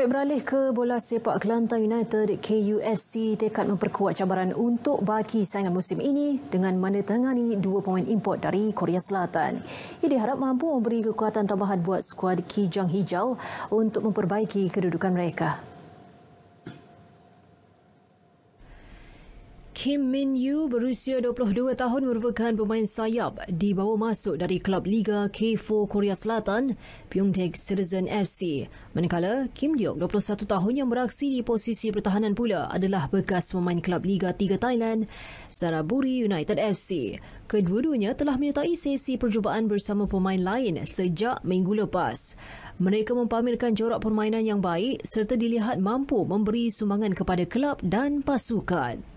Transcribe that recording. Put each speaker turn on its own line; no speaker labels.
Beralih ke bola sepak Kelantan United, KUFC tekad memperkuat cabaran untuk baki saingan musim ini dengan menetangani dua pemain import dari Korea Selatan. Ia diharap mampu memberi kekuatan tambahan buat skuad Kijang Hijau untuk memperbaiki kedudukan mereka. Kim Min Yu berusia 22 tahun merupakan pemain sayap dibawa masuk dari klub Liga K4 Korea Selatan Pyeongtaek Citizen FC. Manakala Kim Deok 21 tahun yang beraksi di posisi pertahanan pula adalah bekas pemain klub Liga 3 Thailand Saraburi United FC. Kedua-duanya telah menyertai sesi percubaan bersama pemain lain sejak minggu lepas. Mereka mempamerkan corak permainan yang baik serta dilihat mampu memberi sumbangan kepada klub dan pasukan.